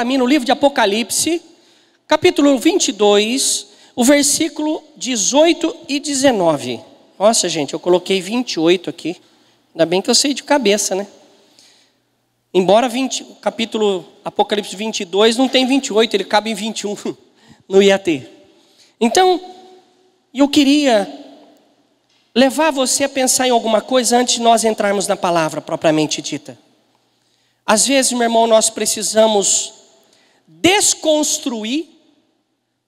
para mim no livro de Apocalipse, capítulo 22, o versículo 18 e 19. Nossa, gente, eu coloquei 28 aqui. Ainda bem que eu sei de cabeça, né? Embora 20, o capítulo Apocalipse 22 não tem 28, ele cabe em 21 no IAT. Então, eu queria levar você a pensar em alguma coisa antes de nós entrarmos na palavra propriamente dita. Às vezes, meu irmão, nós precisamos desconstruir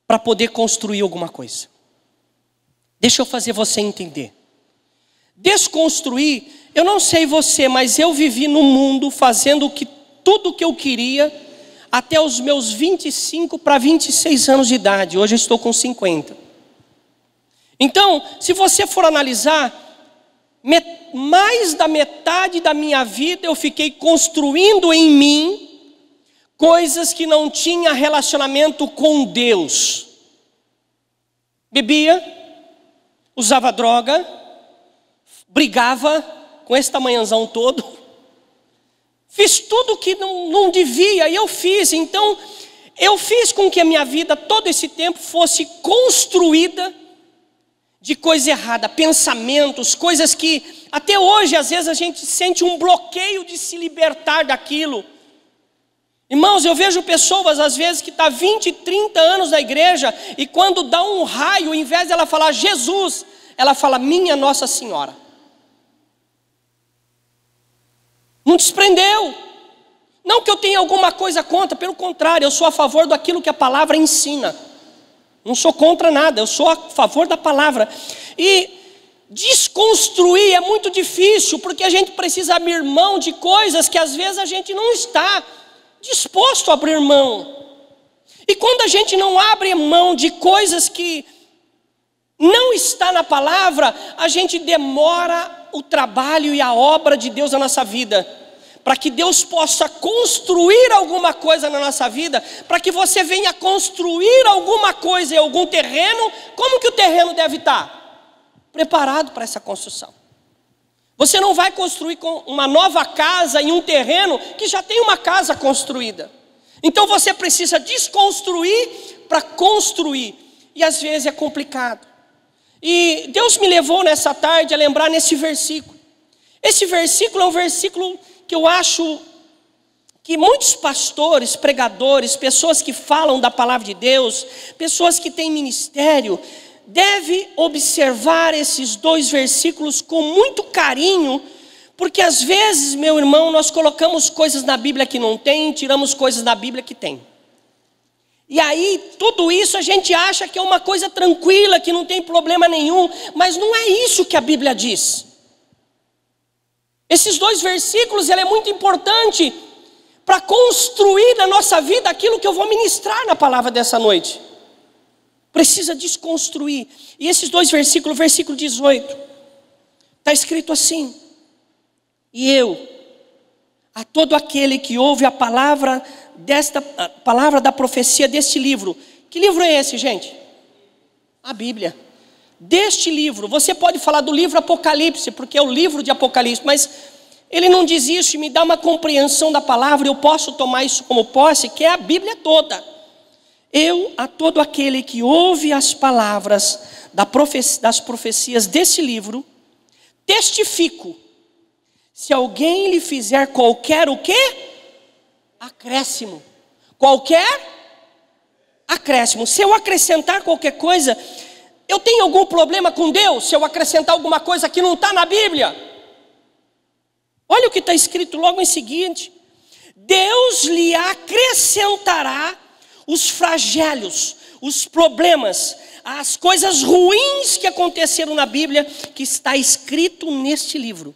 para poder construir alguma coisa. Deixa eu fazer você entender. Desconstruir, eu não sei você, mas eu vivi no mundo fazendo o que tudo o que eu queria até os meus 25 para 26 anos de idade. Hoje eu estou com 50. Então, se você for analisar, mais da metade da minha vida eu fiquei construindo em mim coisas que não tinha relacionamento com Deus. Bebia, usava droga, brigava com esse tamanhãozão todo. Fiz tudo que não, não devia e eu fiz. Então, eu fiz com que a minha vida, todo esse tempo, fosse construída de coisa errada, pensamentos, coisas que até hoje, às vezes, a gente sente um bloqueio de se libertar daquilo. Irmãos, eu vejo pessoas às vezes que tá 20, 30 anos na igreja e quando dá um raio, em vez dela falar Jesus, ela fala minha Nossa Senhora. Não desprendeu. Não que eu tenha alguma coisa contra, pelo contrário, eu sou a favor daquilo que a palavra ensina. Não sou contra nada, eu sou a favor da palavra. E desconstruir é muito difícil, porque a gente precisa abrir mão de coisas que às vezes a gente não está disposto a abrir mão. E quando a gente não abre mão de coisas que não está na palavra, a gente demora o trabalho e a obra de Deus na nossa vida. Para que Deus possa construir alguma coisa na nossa vida, para que você venha construir alguma coisa em algum terreno, como que o terreno deve estar? Preparado para essa construção. Você não vai construir uma nova casa em um terreno que já tem uma casa construída. Então você precisa desconstruir para construir. E às vezes é complicado. E Deus me levou nessa tarde a lembrar nesse versículo. Esse versículo é um versículo que eu acho que muitos pastores, pregadores, pessoas que falam da palavra de Deus, pessoas que têm ministério, deve observar esses dois versículos com muito carinho, porque às vezes, meu irmão, nós colocamos coisas na Bíblia que não tem, tiramos coisas da Bíblia que tem. E aí, tudo isso a gente acha que é uma coisa tranquila, que não tem problema nenhum, mas não é isso que a Bíblia diz. Esses dois versículos, ele é muito importante para construir na nossa vida aquilo que eu vou ministrar na palavra dessa noite precisa desconstruir. E esses dois versículos, versículo 18, está escrito assim: E eu, a todo aquele que ouve a palavra desta a palavra da profecia deste livro. Que livro é esse, gente? A Bíblia. Deste livro, você pode falar do livro Apocalipse, porque é o livro de Apocalipse, mas ele não diz isso e me dá uma compreensão da palavra, eu posso tomar isso como posse, que é a Bíblia toda. Eu, a todo aquele que ouve as palavras das profecias desse livro, testifico: se alguém lhe fizer qualquer o quê? Acréscimo. Qualquer acréscimo. Se eu acrescentar qualquer coisa, eu tenho algum problema com Deus se eu acrescentar alguma coisa que não está na Bíblia? Olha o que está escrito logo em seguida: Deus lhe acrescentará os fragelhos, os problemas, as coisas ruins que aconteceram na Bíblia, que está escrito neste livro.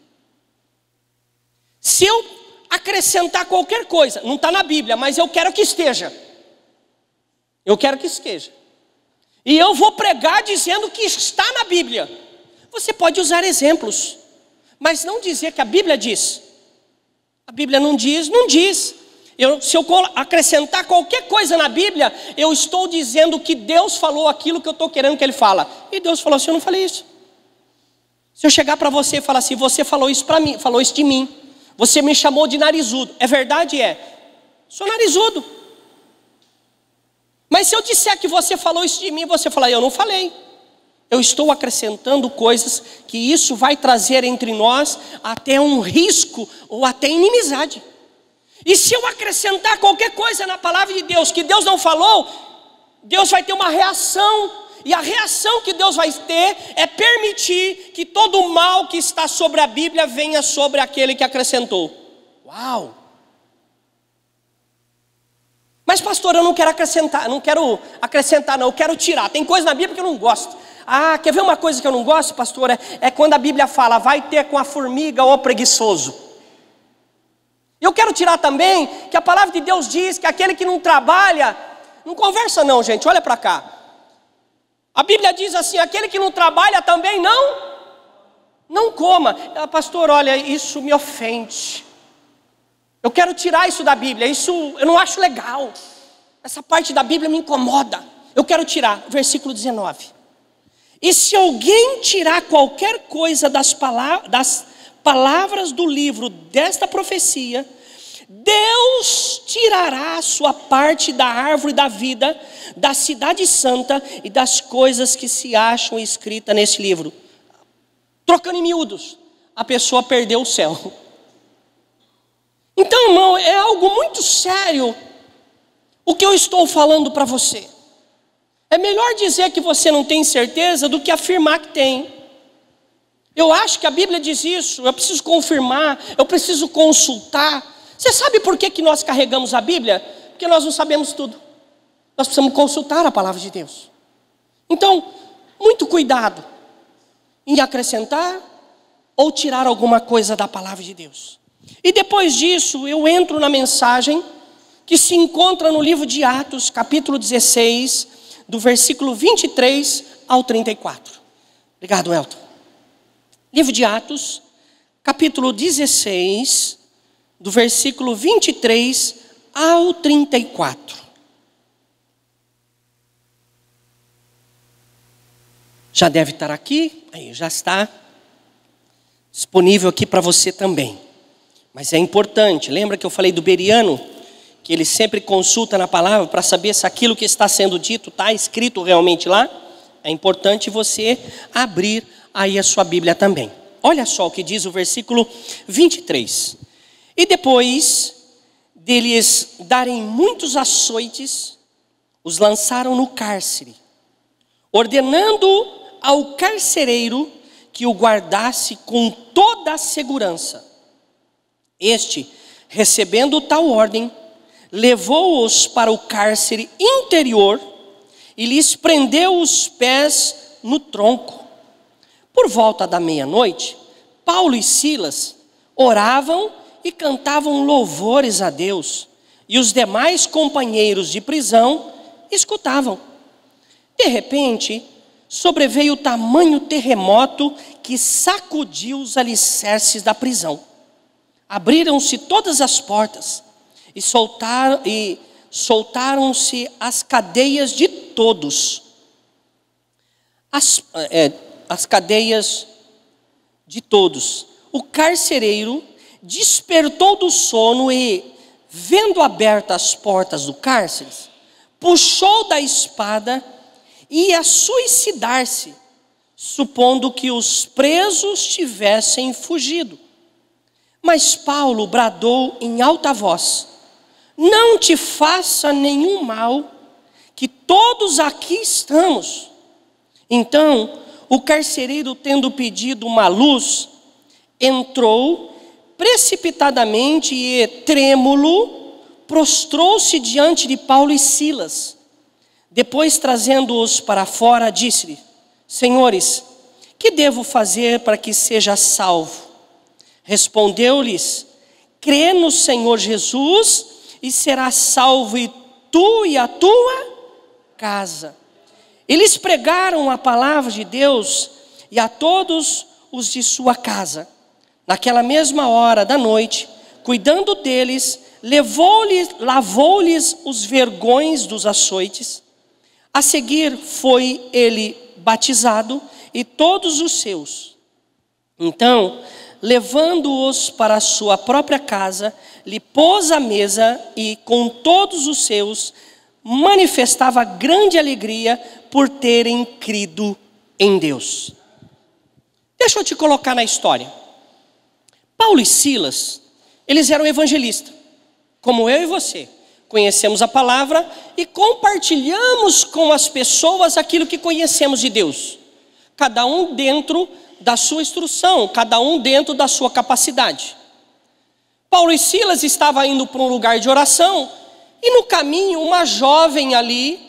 Se eu acrescentar qualquer coisa, não está na Bíblia, mas eu quero que esteja. Eu quero que esteja. E eu vou pregar dizendo que está na Bíblia. Você pode usar exemplos, mas não dizer que a Bíblia diz. A Bíblia não diz, não diz. Eu, se eu acrescentar qualquer coisa na Bíblia, eu estou dizendo que Deus falou aquilo que eu estou querendo que Ele fala. E Deus falou assim: eu não falei isso. Se eu chegar para você e falar assim, você falou isso para mim, falou isso de mim, você me chamou de narizudo. É verdade? É. Sou narizudo. Mas se eu disser que você falou isso de mim, você falar, eu não falei. Eu estou acrescentando coisas que isso vai trazer entre nós até um risco ou até inimizade. E se eu acrescentar qualquer coisa na palavra de Deus que Deus não falou, Deus vai ter uma reação. E a reação que Deus vai ter é permitir que todo o mal que está sobre a Bíblia venha sobre aquele que acrescentou. Uau! Mas pastor, eu não quero acrescentar, não quero acrescentar, não, eu quero tirar. Tem coisa na Bíblia que eu não gosto. Ah, quer ver uma coisa que eu não gosto, pastor? É, é quando a Bíblia fala, vai ter com a formiga ou preguiçoso. Eu quero tirar também que a palavra de Deus diz que aquele que não trabalha, não conversa não, gente, olha para cá. A Bíblia diz assim: aquele que não trabalha também não não coma. pastor, olha, isso me ofende. Eu quero tirar isso da Bíblia. Isso eu não acho legal. Essa parte da Bíblia me incomoda. Eu quero tirar, versículo 19. E se alguém tirar qualquer coisa das palavras palavras do livro desta profecia, Deus tirará a sua parte da árvore da vida, da cidade santa e das coisas que se acham escritas nesse livro. Trocando em miúdos, a pessoa perdeu o céu. Então, irmão, é algo muito sério o que eu estou falando para você. É melhor dizer que você não tem certeza do que afirmar que tem. Eu acho que a Bíblia diz isso, eu preciso confirmar, eu preciso consultar. Você sabe por que, que nós carregamos a Bíblia? Porque nós não sabemos tudo. Nós precisamos consultar a palavra de Deus. Então, muito cuidado em acrescentar ou tirar alguma coisa da palavra de Deus. E depois disso, eu entro na mensagem que se encontra no livro de Atos, capítulo 16, do versículo 23 ao 34. Obrigado, Elton. Livro de Atos, capítulo 16, do versículo 23 ao 34. Já deve estar aqui, aí já está disponível aqui para você também. Mas é importante, lembra que eu falei do Beriano, que ele sempre consulta na palavra para saber se aquilo que está sendo dito está escrito realmente lá? É importante você abrir aí a sua Bíblia também. Olha só o que diz o versículo 23. E depois deles darem muitos açoites, os lançaram no cárcere, ordenando ao carcereiro que o guardasse com toda a segurança. Este, recebendo tal ordem, levou-os para o cárcere interior e lhes prendeu os pés no tronco por volta da meia-noite, Paulo e Silas oravam e cantavam louvores a Deus, e os demais companheiros de prisão escutavam. De repente, sobreveio o tamanho terremoto que sacudiu os alicerces da prisão. Abriram-se todas as portas e soltaram e soltaram-se as cadeias de todos. As, é, as cadeias de todos. O carcereiro despertou do sono e, vendo abertas as portas do cárcere, puxou da espada e ia suicidar-se, supondo que os presos tivessem fugido. Mas Paulo bradou em alta voz: Não te faça nenhum mal, que todos aqui estamos. Então o carcereiro, tendo pedido uma luz, entrou precipitadamente e trêmulo, prostrou-se diante de Paulo e Silas. Depois, trazendo-os para fora, disse-lhe: Senhores, que devo fazer para que seja salvo? Respondeu-lhes: Crê no Senhor Jesus e serás salvo, e tu e a tua casa. Eles pregaram a palavra de Deus e a todos os de sua casa. Naquela mesma hora da noite, cuidando deles, levou-lhes, lavou-lhes os vergões dos açoites. A seguir foi ele batizado e todos os seus. Então, levando-os para a sua própria casa, lhe pôs a mesa e com todos os seus manifestava grande alegria por terem crido em Deus. Deixa eu te colocar na história. Paulo e Silas, eles eram evangelistas, como eu e você. Conhecemos a palavra e compartilhamos com as pessoas aquilo que conhecemos de Deus. Cada um dentro da sua instrução, cada um dentro da sua capacidade. Paulo e Silas estavam indo para um lugar de oração e no caminho, uma jovem ali,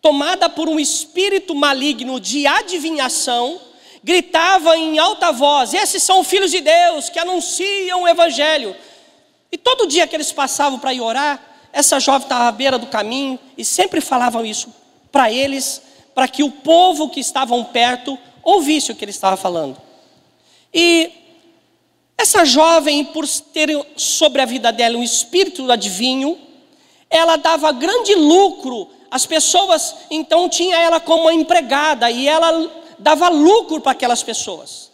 tomada por um espírito maligno de adivinhação, gritava em alta voz: Esses são filhos de Deus que anunciam o Evangelho. E todo dia que eles passavam para ir orar, essa jovem estava à beira do caminho e sempre falavam isso para eles, para que o povo que estavam perto ouvisse o que ele estava falando. E essa jovem, por ter sobre a vida dela um espírito adivinho, ela dava grande lucro, as pessoas então tinha ela como empregada e ela dava lucro para aquelas pessoas.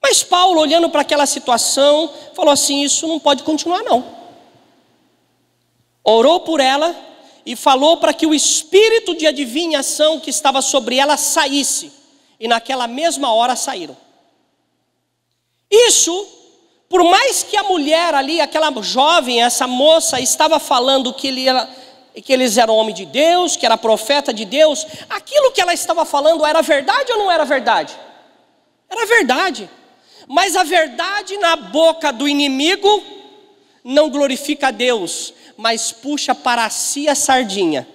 Mas Paulo, olhando para aquela situação, falou assim: isso não pode continuar, não. Orou por ela e falou para que o espírito de adivinhação que estava sobre ela saísse, e naquela mesma hora saíram. Isso por mais que a mulher ali, aquela jovem, essa moça, estava falando que, ele era, que eles eram homem de Deus, que era profeta de Deus, aquilo que ela estava falando era verdade ou não era verdade? Era verdade. Mas a verdade na boca do inimigo não glorifica a Deus, mas puxa para si a sardinha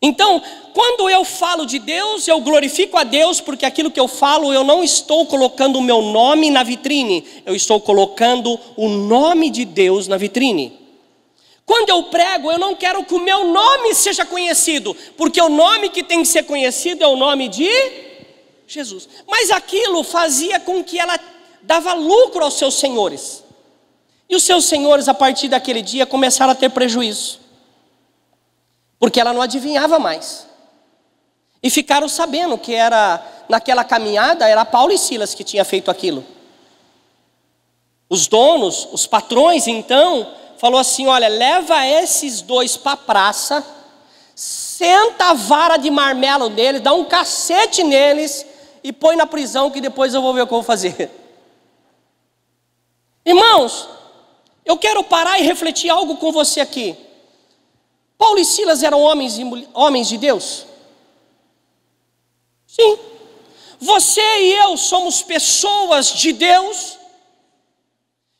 então, quando eu falo de Deus, eu glorifico a Deus, porque aquilo que eu falo, eu não estou colocando o meu nome na vitrine, eu estou colocando o nome de Deus na vitrine. Quando eu prego, eu não quero que o meu nome seja conhecido, porque o nome que tem que ser conhecido é o nome de Jesus. Mas aquilo fazia com que ela dava lucro aos seus senhores. E os seus senhores, a partir daquele dia, começaram a ter prejuízo porque ela não adivinhava mais. E ficaram sabendo que era naquela caminhada era Paulo e Silas que tinha feito aquilo. Os donos, os patrões, então, falou assim: "Olha, leva esses dois para a praça, senta a vara de marmelo neles, dá um cacete neles e põe na prisão que depois eu vou ver o que eu vou fazer". Irmãos, eu quero parar e refletir algo com você aqui. Paulo e Silas eram homens, e, homens de Deus? Sim. Você e eu somos pessoas de Deus.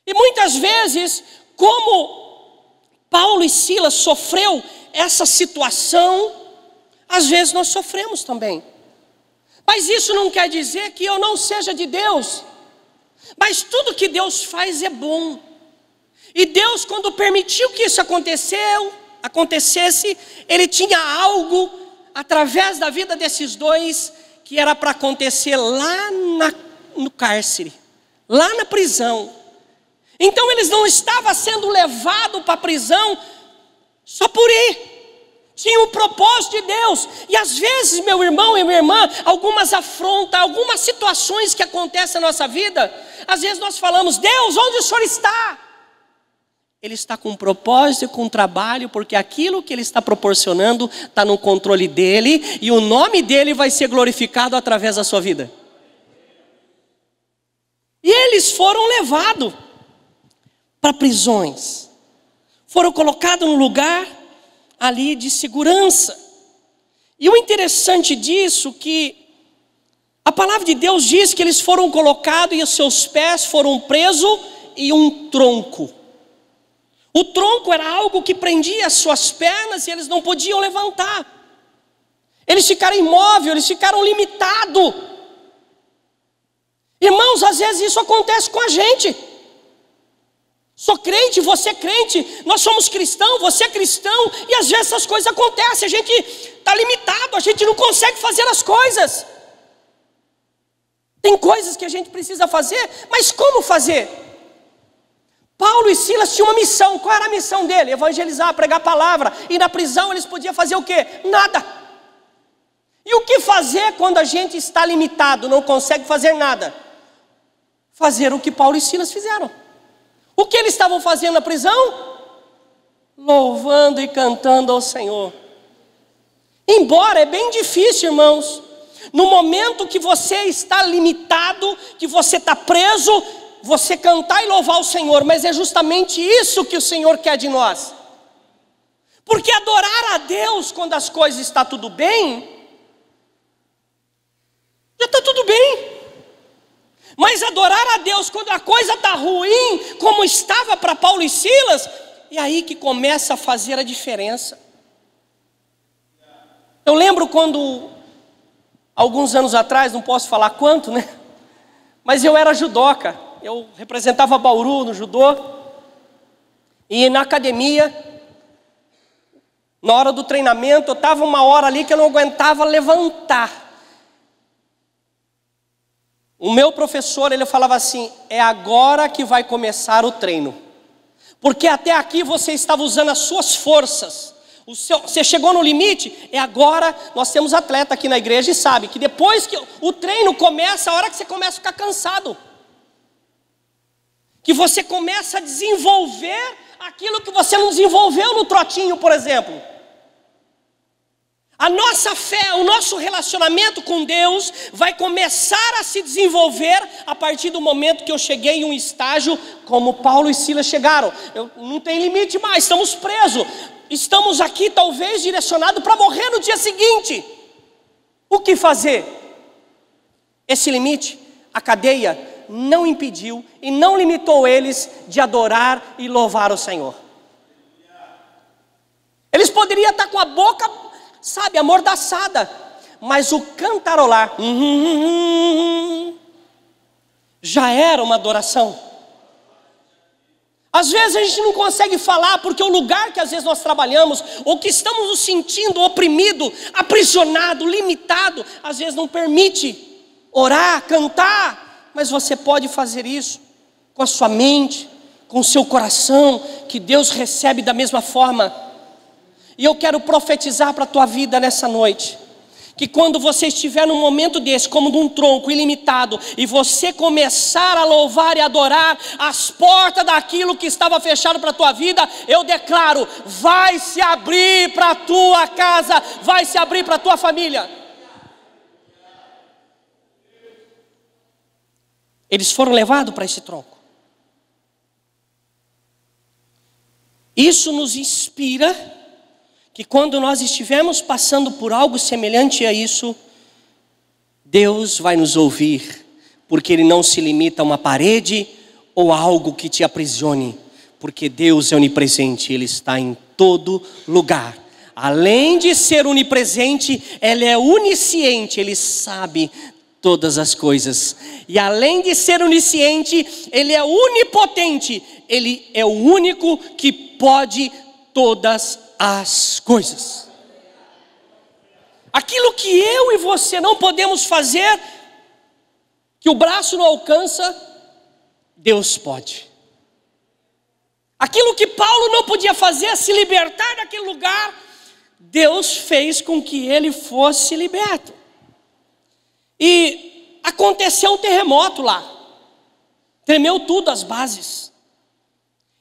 E muitas vezes, como Paulo e Silas sofreu essa situação, às vezes nós sofremos também. Mas isso não quer dizer que eu não seja de Deus. Mas tudo que Deus faz é bom. E Deus, quando permitiu que isso aconteceu, acontecesse, ele tinha algo através da vida desses dois que era para acontecer lá na, no cárcere, lá na prisão. Então eles não estavam sendo levados para a prisão só por ir. Tinha o propósito de Deus. E às vezes, meu irmão e minha irmã, algumas afrontas, algumas situações que acontecem na nossa vida, às vezes nós falamos: Deus, onde o Senhor está? Ele está com propósito e com trabalho, porque aquilo que ele está proporcionando está no controle dele e o nome dele vai ser glorificado através da sua vida. E eles foram levados para prisões, foram colocados num lugar ali de segurança. E o interessante disso é que a palavra de Deus diz que eles foram colocados e os seus pés foram presos em um tronco. O tronco era algo que prendia as suas pernas e eles não podiam levantar. Eles ficaram imóveis, eles ficaram limitados. Irmãos, às vezes isso acontece com a gente. Sou crente, você é crente, nós somos cristão, você é cristão, e às vezes essas coisas acontecem, a gente está limitado, a gente não consegue fazer as coisas. Tem coisas que a gente precisa fazer, mas como fazer? Paulo e Silas tinham uma missão. Qual era a missão dele? Evangelizar, pregar a palavra. E na prisão eles podiam fazer o quê? Nada. E o que fazer quando a gente está limitado, não consegue fazer nada? Fazer o que Paulo e Silas fizeram. O que eles estavam fazendo na prisão? Louvando e cantando ao Senhor. Embora é bem difícil, irmãos. No momento que você está limitado, que você está preso, você cantar e louvar o Senhor, mas é justamente isso que o Senhor quer de nós. Porque adorar a Deus quando as coisas está tudo bem, já está tudo bem. Mas adorar a Deus quando a coisa está ruim, como estava para Paulo e Silas, é aí que começa a fazer a diferença. Eu lembro quando, alguns anos atrás, não posso falar quanto, né? Mas eu era judoca eu representava Bauru no judô. E na academia, na hora do treinamento, eu estava uma hora ali que eu não aguentava levantar. O meu professor, ele falava assim: é agora que vai começar o treino. Porque até aqui você estava usando as suas forças. Seu, você chegou no limite, é agora. Nós temos atleta aqui na igreja e sabe que depois que o treino começa, a hora que você começa a ficar cansado que você começa a desenvolver aquilo que você não desenvolveu no trotinho, por exemplo. A nossa fé, o nosso relacionamento com Deus vai começar a se desenvolver a partir do momento que eu cheguei em um estágio como Paulo e Silas chegaram. Eu, não tem limite mais, estamos presos. Estamos aqui talvez direcionados para morrer no dia seguinte. O que fazer? Esse limite, a cadeia, não impediu e não limitou eles de adorar e louvar o Senhor. Eles poderiam estar com a boca, sabe, amordaçada, mas o cantarolar hum, hum, hum, já era uma adoração. Às vezes a gente não consegue falar porque o lugar que às vezes nós trabalhamos, ou que estamos nos sentindo oprimido, aprisionado, limitado, às vezes não permite orar, cantar, mas você pode fazer isso com a sua mente, com o seu coração, que Deus recebe da mesma forma. E eu quero profetizar para a tua vida nessa noite. Que quando você estiver num momento desse, como de um tronco ilimitado, e você começar a louvar e adorar, as portas daquilo que estava fechado para a tua vida, eu declaro: vai se abrir para a tua casa, vai se abrir para a tua família. Eles foram levados para esse tronco. Isso nos inspira que quando nós estivermos passando por algo semelhante a isso, Deus vai nos ouvir, porque Ele não se limita a uma parede ou a algo que te aprisione, porque Deus é onipresente, Ele está em todo lugar. Além de ser onipresente, Ele é onisciente, Ele sabe todas as coisas. E além de ser onisciente, ele é onipotente, ele é o único que pode todas as coisas. Aquilo que eu e você não podemos fazer, que o braço não alcança, Deus pode. Aquilo que Paulo não podia fazer, se libertar daquele lugar, Deus fez com que ele fosse liberto. E aconteceu um terremoto lá. Tremeu tudo as bases.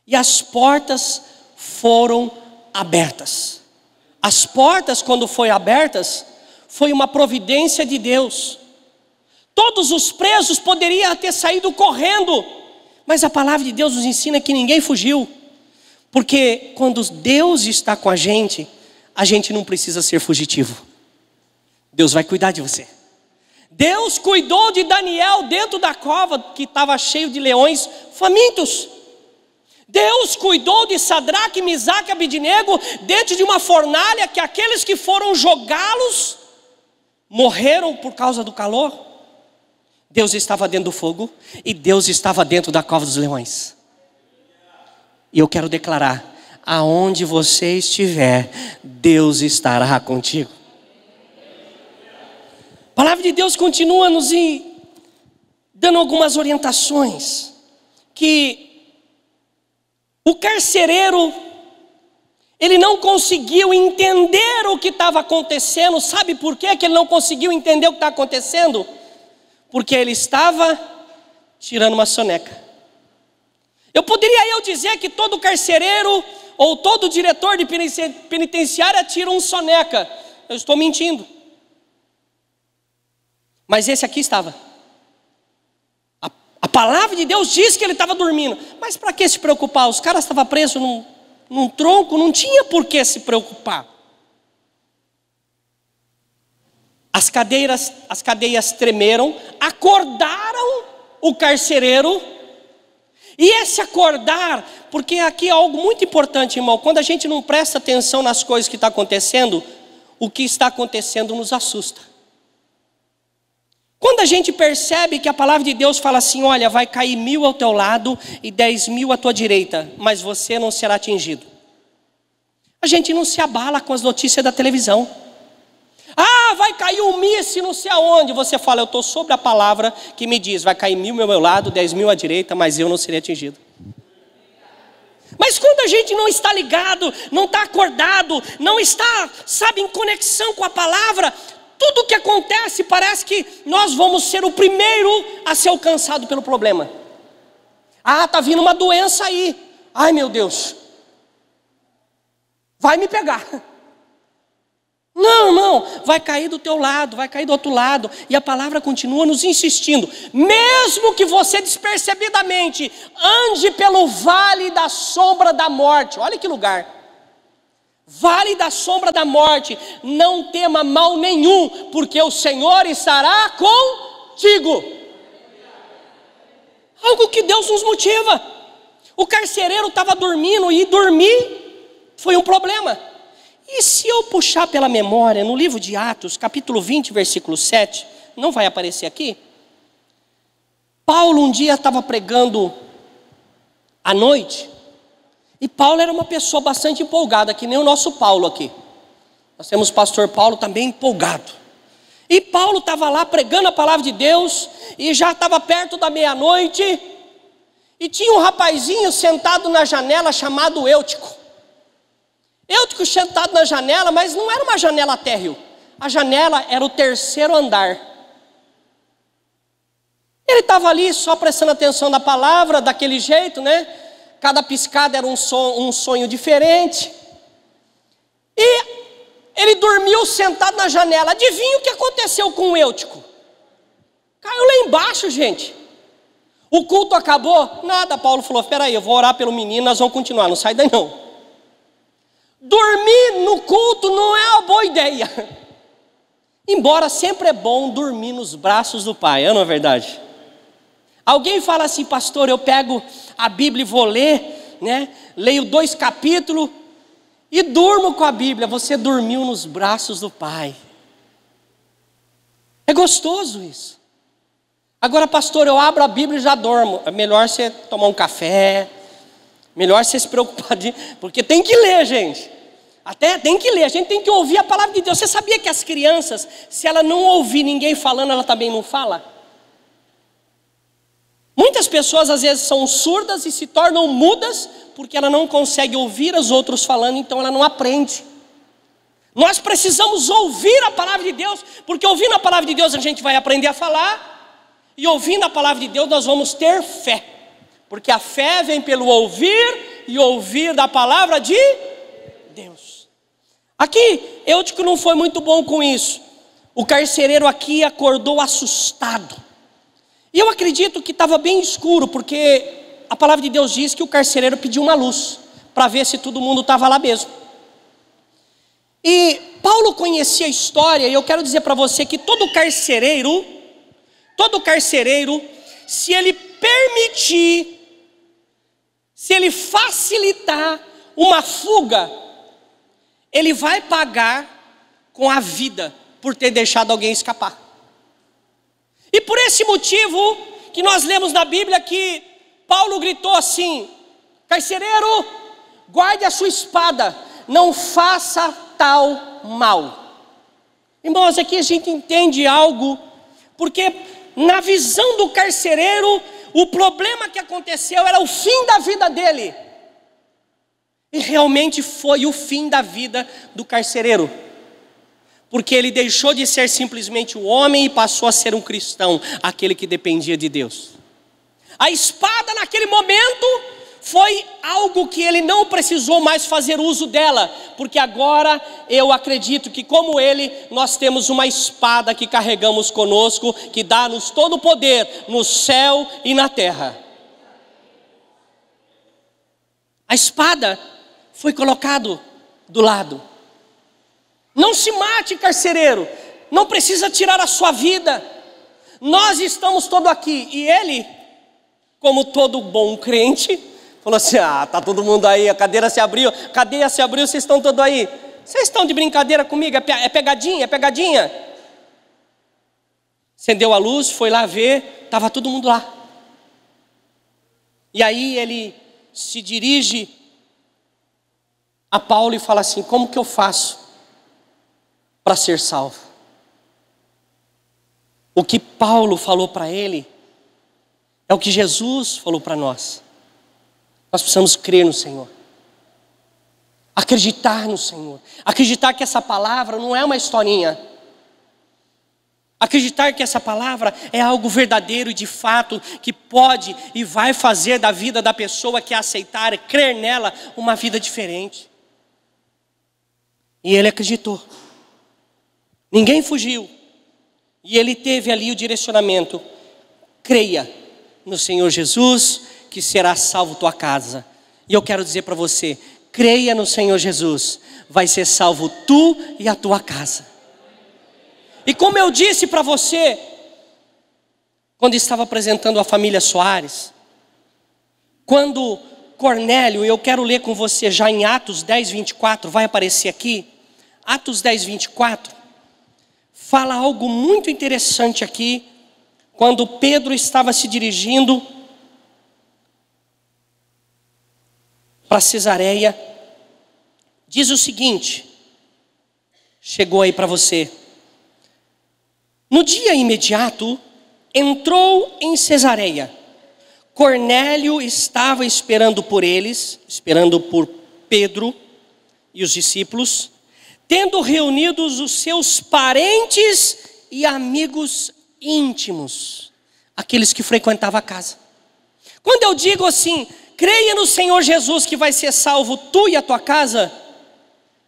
E as portas foram abertas. As portas quando foram abertas foi uma providência de Deus. Todos os presos poderiam ter saído correndo, mas a palavra de Deus nos ensina que ninguém fugiu. Porque quando Deus está com a gente, a gente não precisa ser fugitivo. Deus vai cuidar de você. Deus cuidou de Daniel dentro da cova que estava cheio de leões famintos. Deus cuidou de Sadraque, Misaque e Abidinego dentro de uma fornalha que aqueles que foram jogá-los morreram por causa do calor. Deus estava dentro do fogo e Deus estava dentro da cova dos leões. E eu quero declarar: aonde você estiver, Deus estará contigo. A palavra de Deus continua nos dando algumas orientações que o carcereiro ele não conseguiu entender o que estava acontecendo. Sabe por quê que ele não conseguiu entender o que está acontecendo? Porque ele estava tirando uma soneca. Eu poderia eu dizer que todo carcereiro ou todo diretor de penitenciária tira um soneca. Eu estou mentindo. Mas esse aqui estava. A, a palavra de Deus diz que ele estava dormindo. Mas para que se preocupar? Os caras estavam presos num, num tronco, não tinha por que se preocupar. As cadeiras, as cadeias tremeram, acordaram o carcereiro. E esse acordar, porque aqui é algo muito importante, irmão. Quando a gente não presta atenção nas coisas que está acontecendo, o que está acontecendo nos assusta. Quando a gente percebe que a palavra de Deus fala assim: olha, vai cair mil ao teu lado e dez mil à tua direita, mas você não será atingido. A gente não se abala com as notícias da televisão. Ah, vai cair um míssil não sei aonde. Você fala, eu estou sobre a palavra que me diz: vai cair mil ao meu lado, dez mil à direita, mas eu não serei atingido. Mas quando a gente não está ligado, não está acordado, não está, sabe, em conexão com a palavra, tudo que acontece parece que nós vamos ser o primeiro a ser alcançado pelo problema. Ah, tá vindo uma doença aí. Ai, meu Deus. Vai me pegar. Não, não, vai cair do teu lado, vai cair do outro lado, e a palavra continua nos insistindo. Mesmo que você despercebidamente ande pelo vale da sombra da morte, olha que lugar. Vale da sombra da morte, não tema mal nenhum, porque o Senhor estará contigo. Algo que Deus nos motiva. O carcereiro estava dormindo e dormir foi um problema. E se eu puxar pela memória no livro de Atos, capítulo 20, versículo 7, não vai aparecer aqui? Paulo um dia estava pregando à noite e Paulo era uma pessoa bastante empolgada, que nem o nosso Paulo aqui. Nós temos o pastor Paulo também empolgado. E Paulo estava lá pregando a palavra de Deus, e já estava perto da meia-noite, e tinha um rapazinho sentado na janela chamado Eutico. Eutico sentado na janela, mas não era uma janela térreo, a janela era o terceiro andar. Ele estava ali só prestando atenção na palavra, daquele jeito, né? cada piscada era um, son, um sonho diferente. E ele dormiu sentado na janela. Adivinha o que aconteceu com o Eutico? Caiu lá embaixo, gente. O culto acabou? Nada. Paulo falou: peraí, eu vou orar pelo menino, nós vamos continuar, não sai daí não. Dormir no culto não é uma boa ideia. Embora sempre é bom dormir nos braços do Pai, é não é verdade? Alguém fala assim, pastor, eu pego a Bíblia e vou ler, né? Leio dois capítulos e durmo com a Bíblia. Você dormiu nos braços do Pai. É gostoso isso. Agora, pastor, eu abro a Bíblia e já dormo. É melhor você tomar um café, melhor você se preocupar de, porque tem que ler, gente. Até tem que ler, a gente tem que ouvir a palavra de Deus. Você sabia que as crianças, se ela não ouvir ninguém falando, ela também não fala? Muitas pessoas às vezes são surdas e se tornam mudas porque ela não consegue ouvir os outros falando, então ela não aprende. Nós precisamos ouvir a palavra de Deus, porque ouvindo a palavra de Deus a gente vai aprender a falar, e ouvindo a palavra de Deus nós vamos ter fé, porque a fé vem pelo ouvir e ouvir da palavra de Deus. Aqui, eu digo que não foi muito bom com isso. O carcereiro aqui acordou assustado. E eu acredito que estava bem escuro, porque a palavra de Deus diz que o carcereiro pediu uma luz para ver se todo mundo estava lá mesmo. E Paulo conhecia a história, e eu quero dizer para você que todo carcereiro, todo carcereiro, se ele permitir, se ele facilitar uma fuga, ele vai pagar com a vida por ter deixado alguém escapar. E por esse motivo que nós lemos na Bíblia que Paulo gritou assim: Carcereiro, guarde a sua espada, não faça tal mal. Irmãos, aqui a gente entende algo, porque na visão do carcereiro, o problema que aconteceu era o fim da vida dele. E realmente foi o fim da vida do carcereiro porque ele deixou de ser simplesmente o homem e passou a ser um cristão, aquele que dependia de Deus. A espada naquele momento foi algo que ele não precisou mais fazer uso dela, porque agora eu acredito que, como ele, nós temos uma espada que carregamos conosco, que dá-nos todo o poder no céu e na terra. A espada foi colocado do lado. Não se mate, carcereiro. Não precisa tirar a sua vida. Nós estamos todos aqui. E ele, como todo bom crente, falou assim: Ah, tá todo mundo aí, a cadeira se abriu, a cadeia se abriu, vocês estão todos aí. Vocês estão de brincadeira comigo? É, é pegadinha, é pegadinha. Acendeu a luz, foi lá ver, estava todo mundo lá. E aí ele se dirige a Paulo e fala assim: Como que eu faço para ser salvo. O que Paulo falou para ele é o que Jesus falou para nós. Nós precisamos crer no Senhor. Acreditar no Senhor. Acreditar que essa palavra não é uma historinha. Acreditar que essa palavra é algo verdadeiro e de fato que pode e vai fazer da vida da pessoa que aceitar, crer nela, uma vida diferente. E ele acreditou. Ninguém fugiu. E ele teve ali o direcionamento: creia no Senhor Jesus, que será salvo tua casa. E eu quero dizer para você: creia no Senhor Jesus, vai ser salvo tu e a tua casa. E como eu disse para você, quando estava apresentando a família Soares, quando Cornélio, eu quero ler com você já em Atos 10, 24, vai aparecer aqui, Atos 10, 24 fala algo muito interessante aqui, quando Pedro estava se dirigindo para Cesareia, diz o seguinte: chegou aí para você. No dia imediato, entrou em Cesareia. Cornélio estava esperando por eles, esperando por Pedro e os discípulos tendo reunidos os seus parentes e amigos íntimos, aqueles que frequentavam a casa. Quando eu digo assim, creia no Senhor Jesus que vai ser salvo tu e a tua casa,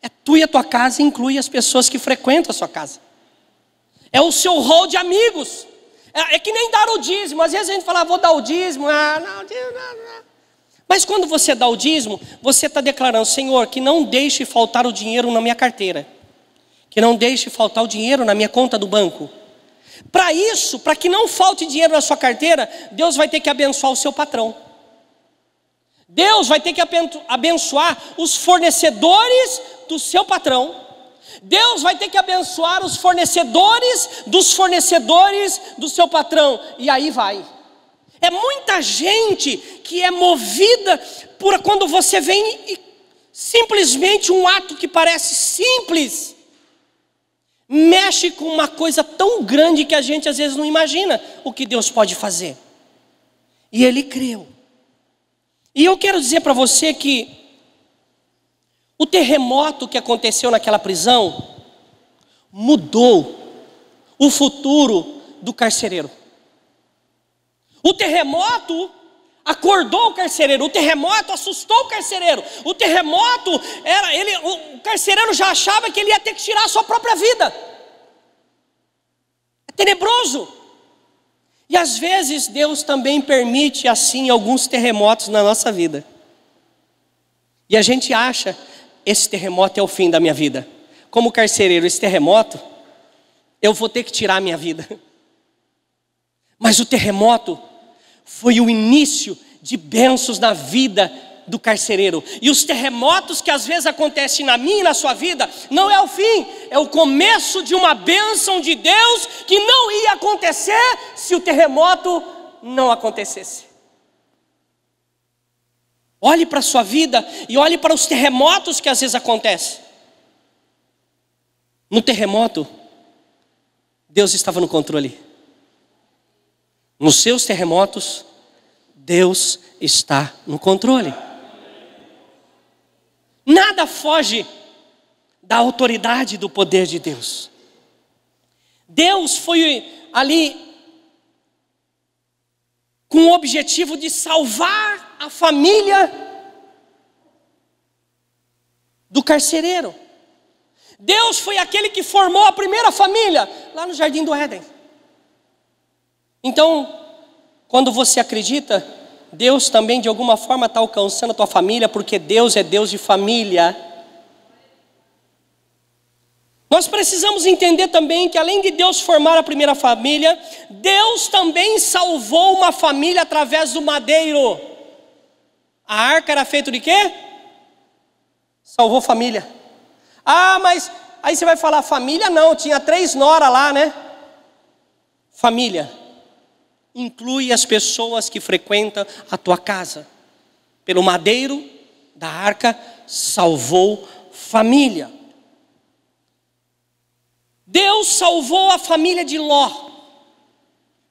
é tu e a tua casa inclui as pessoas que frequentam a sua casa. É o seu rol de amigos. É, é que nem dar o dízimo. Às vezes a gente fala, ah, vou dar o dízimo. Ah, não, não, não. Mas quando você dá o dízimo, você está declarando, Senhor, que não deixe faltar o dinheiro na minha carteira, que não deixe faltar o dinheiro na minha conta do banco. Para isso, para que não falte dinheiro na sua carteira, Deus vai ter que abençoar o seu patrão. Deus vai ter que abençoar os fornecedores do seu patrão. Deus vai ter que abençoar os fornecedores dos fornecedores do seu patrão. E aí vai. É muita gente que é movida por quando você vem e simplesmente um ato que parece simples mexe com uma coisa tão grande que a gente às vezes não imagina o que Deus pode fazer. E ele creu. E eu quero dizer para você que o terremoto que aconteceu naquela prisão mudou o futuro do carcereiro. O terremoto acordou o carcereiro, o terremoto assustou o carcereiro. O terremoto era ele, o carcereiro já achava que ele ia ter que tirar a sua própria vida. É tenebroso. E às vezes Deus também permite assim alguns terremotos na nossa vida. E a gente acha esse terremoto é o fim da minha vida. Como carcereiro, esse terremoto eu vou ter que tirar a minha vida. Mas o terremoto foi o início de bênçãos na vida do carcereiro. E os terremotos que às vezes acontecem na minha e na sua vida, não é o fim, é o começo de uma bênção de Deus que não ia acontecer se o terremoto não acontecesse. Olhe para a sua vida e olhe para os terremotos que às vezes acontecem. No terremoto, Deus estava no controle. Nos seus terremotos, Deus está no controle. Nada foge da autoridade do poder de Deus. Deus foi ali com o objetivo de salvar a família do carcereiro. Deus foi aquele que formou a primeira família lá no Jardim do Éden. Então, quando você acredita, Deus também de alguma forma está alcançando a tua família, porque Deus é Deus de família. Nós precisamos entender também que além de Deus formar a primeira família, Deus também salvou uma família através do madeiro. A arca era feita de quê? Salvou família. Ah, mas aí você vai falar família não, tinha três nora lá, né? Família inclui as pessoas que frequentam a tua casa. Pelo madeiro da arca, salvou família. Deus salvou a família de Ló.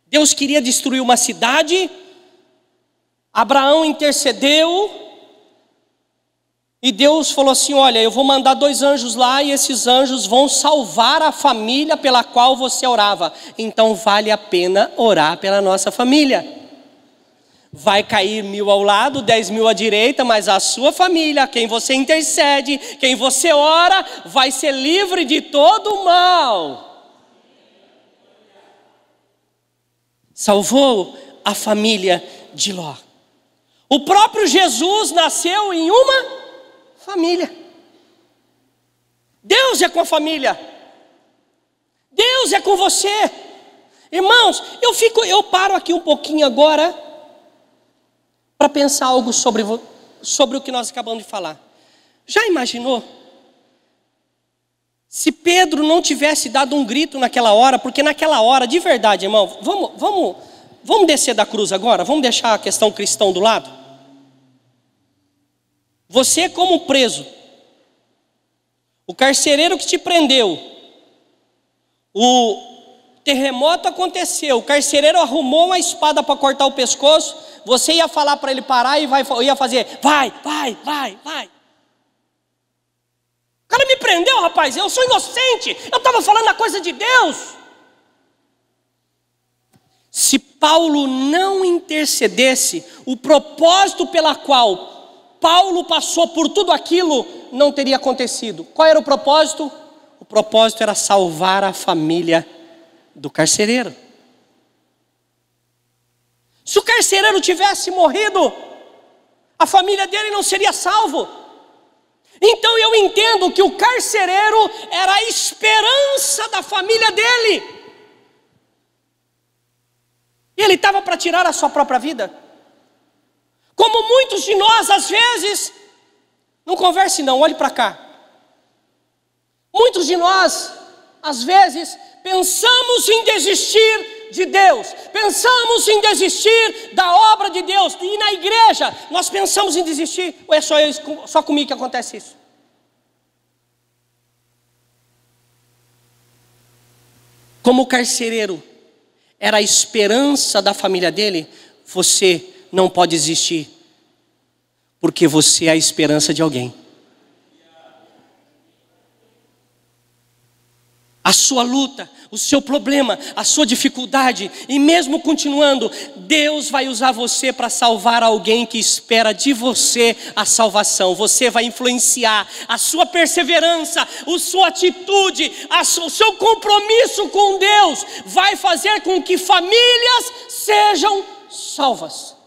Deus queria destruir uma cidade. Abraão intercedeu e Deus falou assim: Olha, eu vou mandar dois anjos lá e esses anjos vão salvar a família pela qual você orava. Então vale a pena orar pela nossa família. Vai cair mil ao lado, dez mil à direita, mas a sua família, quem você intercede, quem você ora, vai ser livre de todo o mal. Salvou a família de Ló. O próprio Jesus nasceu em uma Família. Deus é com a família. Deus é com você. Irmãos, eu fico, eu paro aqui um pouquinho agora para pensar algo sobre, sobre o que nós acabamos de falar. Já imaginou? Se Pedro não tivesse dado um grito naquela hora, porque naquela hora, de verdade, irmão, vamos, vamos, vamos descer da cruz agora, vamos deixar a questão cristã do lado. Você é como preso. O carcereiro que te prendeu. O terremoto aconteceu. O carcereiro arrumou uma espada para cortar o pescoço. Você ia falar para ele parar e vai, ia fazer: vai, vai, vai, vai. O cara me prendeu, rapaz. Eu sou inocente. Eu estava falando a coisa de Deus. Se Paulo não intercedesse, o propósito pela qual Paulo passou por tudo aquilo, não teria acontecido. Qual era o propósito? O propósito era salvar a família do carcereiro. Se o carcereiro tivesse morrido, a família dele não seria salvo. Então eu entendo que o carcereiro era a esperança da família dele. E ele estava para tirar a sua própria vida. Como muitos de nós, às vezes, não converse não, olhe para cá. Muitos de nós, às vezes, pensamos em desistir de Deus, pensamos em desistir da obra de Deus, e na igreja nós pensamos em desistir, ou é só, eu, só comigo que acontece isso? Como o carcereiro era a esperança da família dele, você não pode existir, porque você é a esperança de alguém. a sua luta, o seu problema, a sua dificuldade, e mesmo continuando, Deus vai usar você para salvar alguém que espera de você a salvação. Você vai influenciar a sua perseverança, a sua atitude, a sua, o seu compromisso com Deus, vai fazer com que famílias sejam salvas.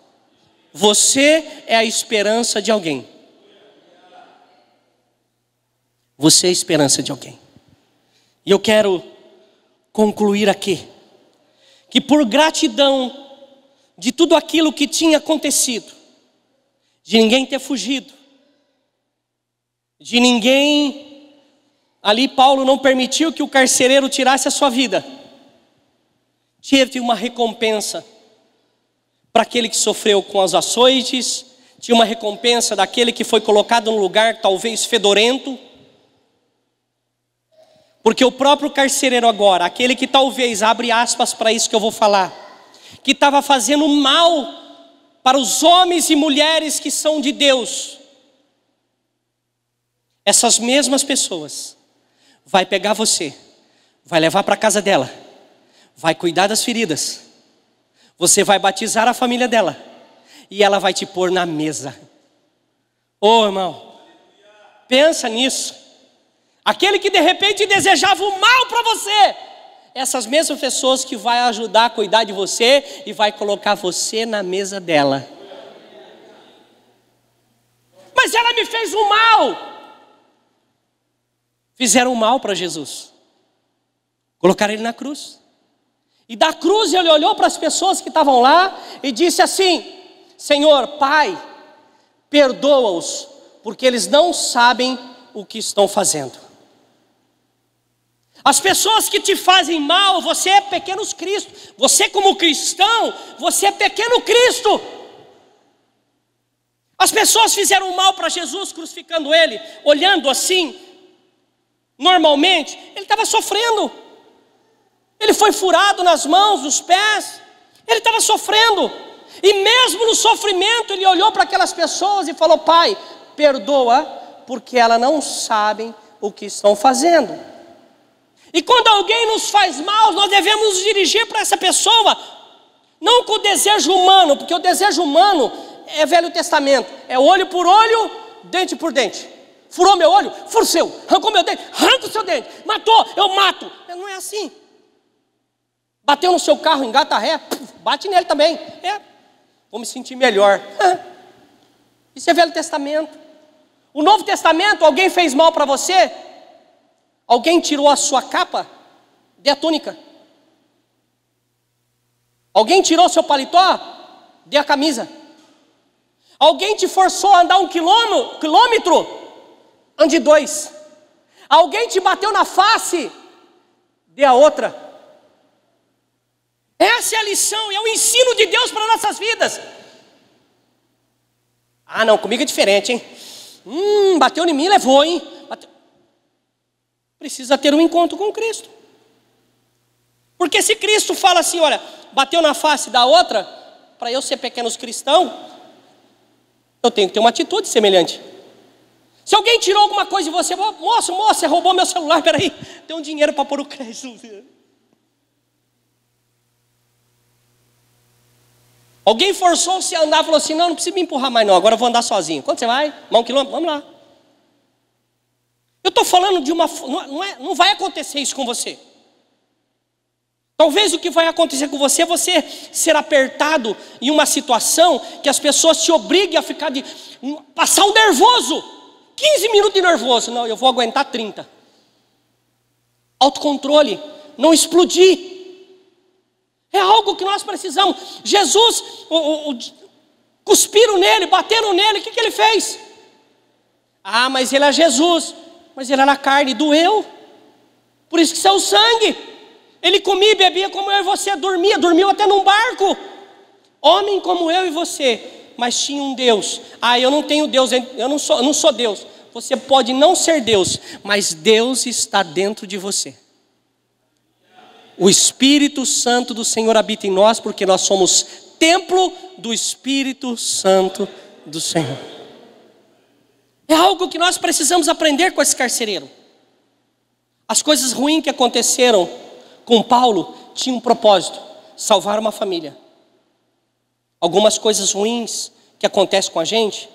Você é a esperança de alguém. Você é a esperança de alguém. E eu quero concluir aqui que por gratidão de tudo aquilo que tinha acontecido, de ninguém ter fugido, de ninguém ali Paulo não permitiu que o carcereiro tirasse a sua vida. tive uma recompensa para aquele que sofreu com as açoites, tinha uma recompensa daquele que foi colocado num lugar talvez fedorento. Porque o próprio carcereiro agora, aquele que talvez, abre aspas para isso que eu vou falar, que estava fazendo mal para os homens e mulheres que são de Deus, essas mesmas pessoas, vai pegar você, vai levar para a casa dela, vai cuidar das feridas, você vai batizar a família dela. E ela vai te pôr na mesa. Ô oh, irmão, pensa nisso. Aquele que de repente desejava o mal para você, essas mesmas pessoas que vai ajudar a cuidar de você e vai colocar você na mesa dela. Mas ela me fez o mal. Fizeram o mal para Jesus. Colocaram ele na cruz. E da cruz ele olhou para as pessoas que estavam lá e disse assim: Senhor, Pai, perdoa-os, porque eles não sabem o que estão fazendo. As pessoas que te fazem mal, você é pequeno Cristo. Você, como cristão, você é pequeno Cristo. As pessoas fizeram mal para Jesus crucificando ele, olhando assim, normalmente, ele estava sofrendo ele foi furado nas mãos, nos pés, ele estava sofrendo, e mesmo no sofrimento, ele olhou para aquelas pessoas e falou: Pai, perdoa, porque elas não sabem o que estão fazendo. E quando alguém nos faz mal, nós devemos nos dirigir para essa pessoa, não com o desejo humano, porque o desejo humano é Velho Testamento, é olho por olho, dente por dente. Furou meu olho, furou seu, arrancou meu dente, arranca o seu dente, matou, eu mato. Não é assim. Bateu no seu carro, engata ré, bate nele também. É, vou me sentir melhor. É. Isso é Velho Testamento. O Novo Testamento, alguém fez mal para você? Alguém tirou a sua capa? Dê a túnica. Alguém tirou seu paletó? Dê a camisa. Alguém te forçou a andar um quilômetro? Ande dois. Alguém te bateu na face? Dê a outra. Essa é a lição, é o ensino de Deus para nossas vidas. Ah, não, comigo é diferente, hein? Hum, bateu em mim, levou, hein? Precisa ter um encontro com Cristo. Porque se Cristo fala assim, olha, bateu na face da outra, para eu ser pequenos cristão, eu tenho que ter uma atitude semelhante. Se alguém tirou alguma coisa de você, moço, moça, roubou meu celular, peraí, tem um dinheiro para pôr o crédito. Alguém forçou você a andar, falou assim: não, não precisa me empurrar mais, não, agora eu vou andar sozinho. Quanto você vai? Mais um quilômetro? Vamos lá. Eu estou falando de uma. É, não, é, não vai acontecer isso com você. Talvez o que vai acontecer com você é você ser apertado em uma situação que as pessoas te obriguem a ficar de. Hum, passar o nervoso. 15 minutos de nervoso. Não, eu vou aguentar 30. Autocontrole. Não explodir. É algo que nós precisamos. Jesus, o, o, o, cuspiram nele, bateram nele, o que, que ele fez? Ah, mas ele é Jesus, mas ele é na carne, doeu. Por isso que isso é o sangue. Ele comia e bebia como eu e você, dormia, dormiu até num barco. Homem como eu e você, mas tinha um Deus. Ah, eu não tenho Deus, eu não sou, eu não sou Deus. Você pode não ser Deus, mas Deus está dentro de você. O Espírito Santo do Senhor habita em nós, porque nós somos templo do Espírito Santo do Senhor. É algo que nós precisamos aprender com esse carcereiro. As coisas ruins que aconteceram com Paulo tinham um propósito: salvar uma família. Algumas coisas ruins que acontecem com a gente,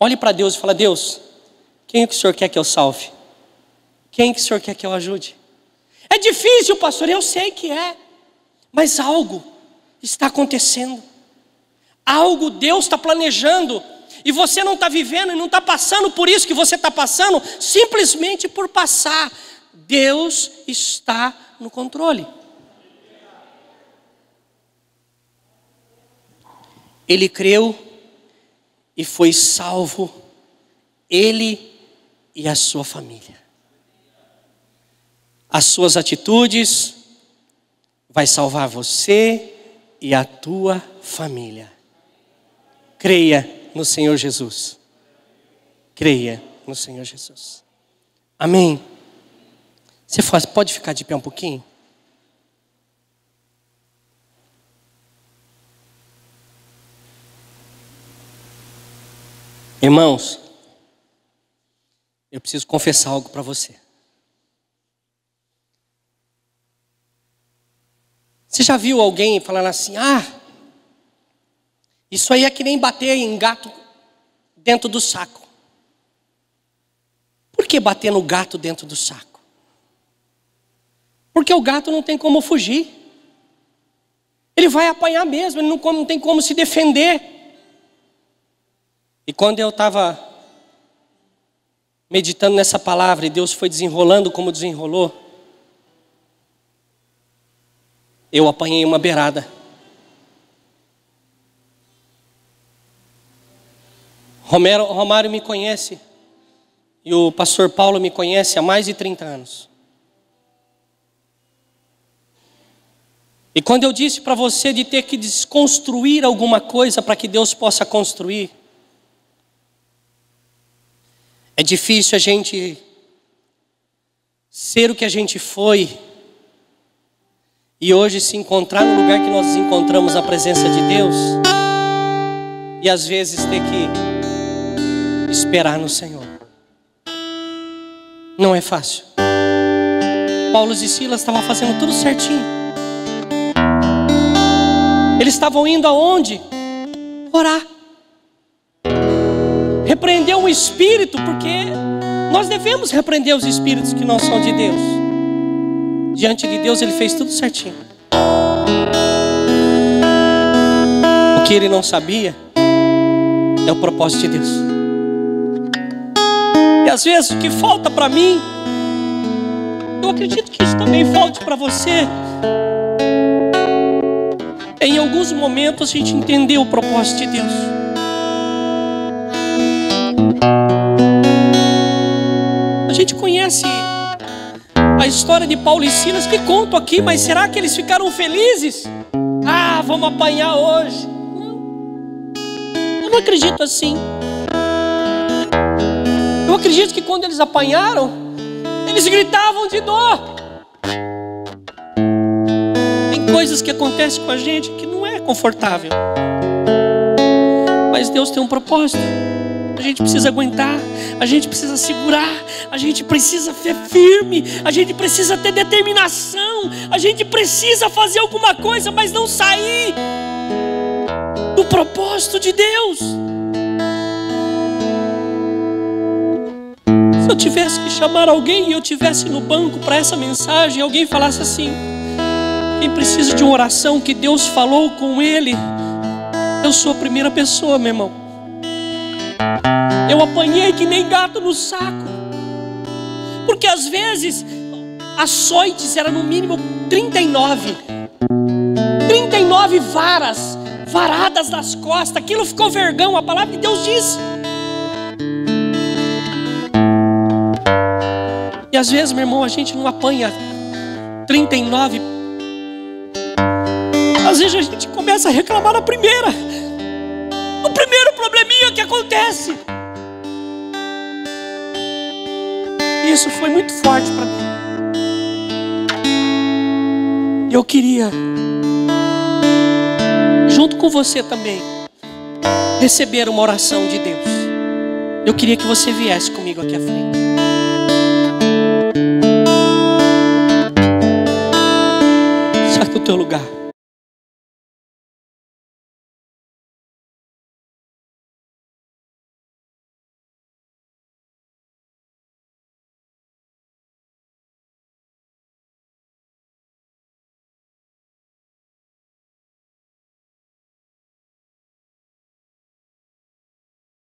olhe para Deus e fala: Deus, quem é que o Senhor quer que eu salve? Quem é que o Senhor quer que eu ajude? É difícil, pastor, eu sei que é. Mas algo está acontecendo. Algo Deus está planejando. E você não está vivendo e não está passando por isso que você está passando, simplesmente por passar. Deus está no controle. Ele creu e foi salvo, ele e a sua família as suas atitudes, vai salvar você e a tua família. Creia no Senhor Jesus. Creia no Senhor Jesus. Amém. Você pode ficar de pé um pouquinho? Irmãos, eu preciso confessar algo para você. Você já viu alguém falando assim: ah, isso aí é que nem bater em gato dentro do saco. Por que bater no gato dentro do saco? Porque o gato não tem como fugir. Ele vai apanhar mesmo, ele não, tem como se defender. E quando eu estava meditando nessa palavra e Deus foi desenrolando como desenrolou, eu apanhei uma beirada. Romero, Romário me conhece e o pastor Paulo me conhece há mais de 30 anos. E quando eu disse para você de ter que desconstruir alguma coisa para que Deus possa construir, é difícil a gente ser o que a gente foi e hoje se encontrar no lugar que nós encontramos a presença de Deus e às vezes ter que esperar no Senhor. Não é fácil. Paulo e Silas estavam fazendo tudo certinho. Eles estavam indo aonde? Orar. Repreender um espírito, porque nós devemos repreender os espíritos que não são de Deus diante de Deus, ele fez tudo certinho. O que ele não sabia é o propósito de Deus. E às vezes o que falta para mim, eu acredito que isso também falte para você. É em alguns momentos a gente entender o propósito de Deus. A gente conhece história de Paulo e Silas que conto aqui, mas será que eles ficaram felizes? Ah, vamos apanhar hoje. Eu não acredito assim. Eu acredito que quando eles apanharam, eles gritavam de dor. Tem coisas que acontecem com a gente que não é confortável. Mas Deus tem um propósito a gente precisa aguentar, a gente precisa segurar, a gente precisa ser firme, a gente precisa ter determinação, a gente precisa fazer alguma coisa, mas não sair do propósito de Deus. Se eu tivesse que chamar alguém e eu tivesse no banco para essa mensagem, e alguém falasse assim: quem precisa de uma oração que Deus falou com ele, eu sou a primeira pessoa, meu irmão. Eu apanhei que nem gato no saco. Porque às vezes açoites era no mínimo 39. 39 varas, varadas nas costas. Aquilo ficou vergão, a palavra de Deus diz. E às vezes, meu irmão, a gente não apanha 39. Às vezes a gente começa a reclamar na primeira. O primeiro probleminha que acontece. isso foi muito forte para mim. eu queria, junto com você também, receber uma oração de Deus. Eu queria que você viesse comigo aqui à frente. Sai do teu lugar.